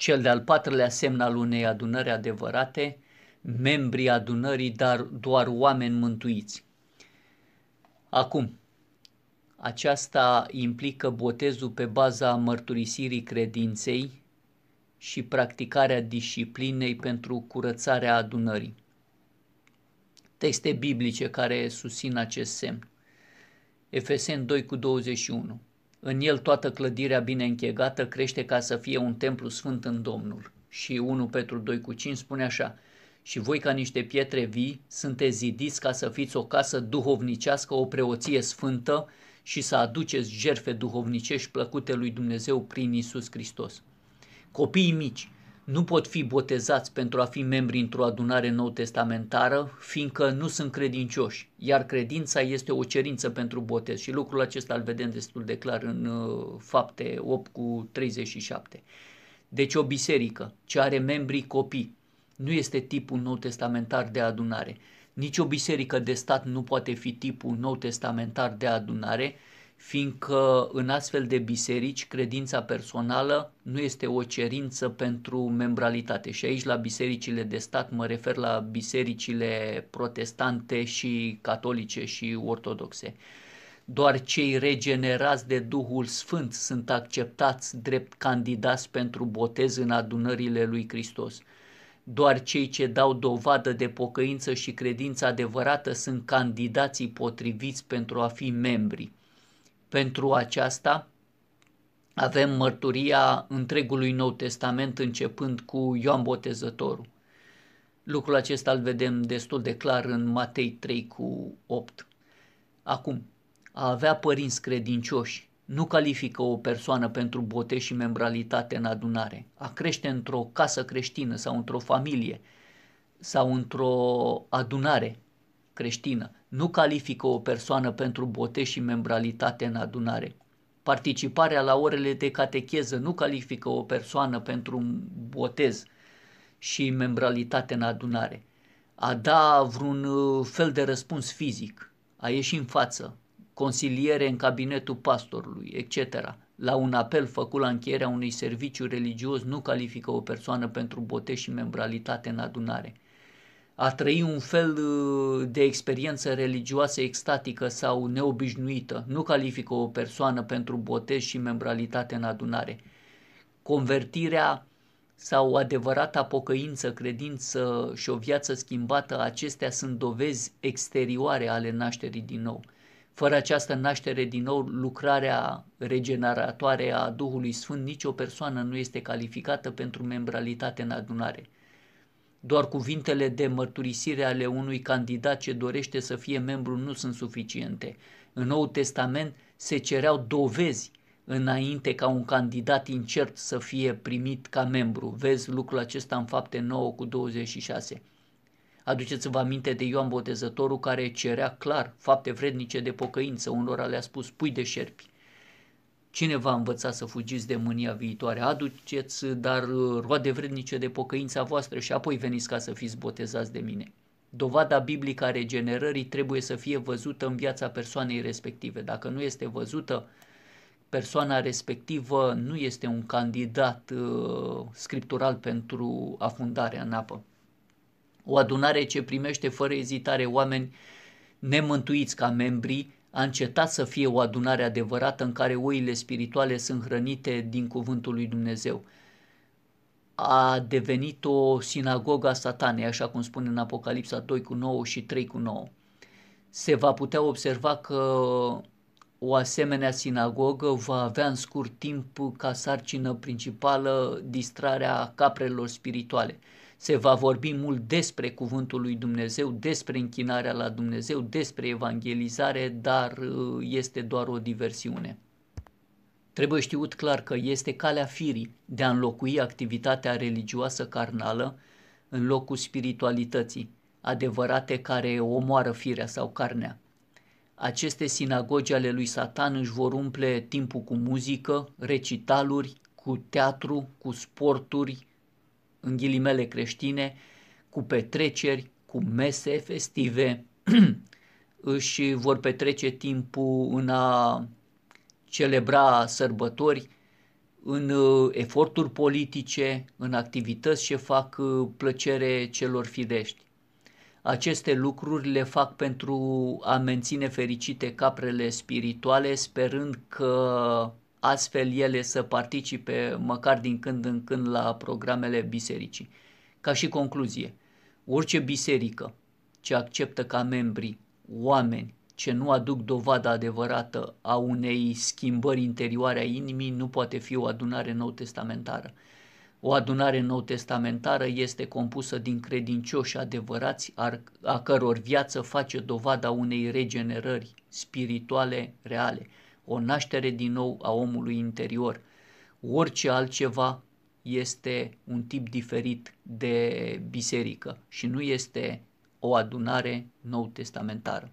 cel de-al patrulea semn al unei adunări adevărate, membrii adunării, dar doar oameni mântuiți. Acum, aceasta implică botezul pe baza mărturisirii credinței și practicarea disciplinei pentru curățarea adunării. Texte biblice care susțin acest semn. Efeseni 2 cu 21 în el toată clădirea bine închegată crește ca să fie un templu sfânt în Domnul. Și 1 Petru 2 cu 5 spune așa, și voi ca niște pietre vii sunteți zidiți ca să fiți o casă duhovnicească, o preoție sfântă și să aduceți jerfe duhovnicești plăcute lui Dumnezeu prin Isus Hristos. Copiii mici, nu pot fi botezați pentru a fi membri într-o adunare nou-testamentară, fiindcă nu sunt credincioși, iar credința este o cerință pentru botez și lucrul acesta îl vedem destul de clar în uh, fapte 8 cu 37. Deci o biserică ce are membrii copii nu este tipul nou-testamentar de adunare. Nici o biserică de stat nu poate fi tipul nou-testamentar de adunare, fiindcă în astfel de biserici credința personală nu este o cerință pentru membralitate. Și aici la bisericile de stat mă refer la bisericile protestante și catolice și ortodoxe. Doar cei regenerați de Duhul Sfânt sunt acceptați drept candidați pentru botez în adunările lui Hristos. Doar cei ce dau dovadă de pocăință și credință adevărată sunt candidații potriviți pentru a fi membri pentru aceasta avem mărturia întregului Nou Testament începând cu Ioan Botezătorul. Lucrul acesta îl vedem destul de clar în Matei 3 cu 8. Acum, a avea părinți credincioși nu califică o persoană pentru bote și membralitate în adunare. A crește într-o casă creștină sau într-o familie sau într-o adunare creștină nu califică o persoană pentru bote și membralitate în adunare. Participarea la orele de catecheză nu califică o persoană pentru un botez și membralitate în adunare. A da vreun uh, fel de răspuns fizic, a ieși în față, consiliere în cabinetul pastorului, etc. La un apel făcut la încheierea unui serviciu religios nu califică o persoană pentru botez și membralitate în adunare a trăi un fel uh, de experiență religioasă extatică sau neobișnuită nu califică o persoană pentru botez și membralitate în adunare. Convertirea sau adevărata pocăință, credință și o viață schimbată, acestea sunt dovezi exterioare ale nașterii din nou. Fără această naștere din nou, lucrarea regeneratoare a Duhului Sfânt, nicio persoană nu este calificată pentru membralitate în adunare. Doar cuvintele de mărturisire ale unui candidat ce dorește să fie membru nu sunt suficiente. În Noul Testament se cereau dovezi înainte ca un candidat incert să fie primit ca membru. Vezi lucrul acesta în fapte 9 cu 26. Aduceți-vă aminte de Ioan Botezătorul care cerea clar fapte vrednice de pocăință, unora le-a spus pui de șerpi. Cine v-a învățat să fugiți de mânia viitoare? Aduceți dar uh, roade vrednice de pocăința voastră și apoi veniți ca să fiți botezați de mine. Dovada biblică a regenerării trebuie să fie văzută în viața persoanei respective. Dacă nu este văzută, persoana respectivă nu este un candidat uh, scriptural pentru afundarea în apă. O adunare ce primește fără ezitare oameni nemântuiți ca membrii a încetat să fie o adunare adevărată în care oile spirituale sunt hrănite din cuvântul lui Dumnezeu. A devenit o sinagogă a satanei, așa cum spune în Apocalipsa 2 cu 9 și 3 cu 9. Se va putea observa că o asemenea sinagogă va avea în scurt timp ca sarcină principală distrarea caprelor spirituale – se va vorbi mult despre cuvântul lui Dumnezeu, despre închinarea la Dumnezeu, despre evangelizare, dar uh, este doar o diversiune. Trebuie știut clar că este calea firii de a înlocui activitatea religioasă carnală în locul spiritualității, adevărate care omoară firea sau carnea. Aceste sinagogi ale lui Satan își vor umple timpul cu muzică, recitaluri, cu teatru, cu sporturi, în ghilimele creștine, cu petreceri, cu mese festive, își vor petrece timpul în a celebra sărbători, în uh, eforturi politice, în activități ce fac uh, plăcere celor fidești. Aceste lucruri le fac pentru a menține fericite caprele spirituale, sperând că astfel ele să participe măcar din când în când la programele bisericii. Ca și concluzie, orice biserică ce acceptă ca membri oameni ce nu aduc dovada adevărată a unei schimbări interioare a inimii nu poate fi o adunare nou-testamentară. O adunare nou-testamentară este compusă din credincioși adevărați a căror viață face dovada unei regenerări spirituale reale o naștere din nou a omului interior. Orice altceva este un tip diferit de biserică și nu este o adunare nou testamentară.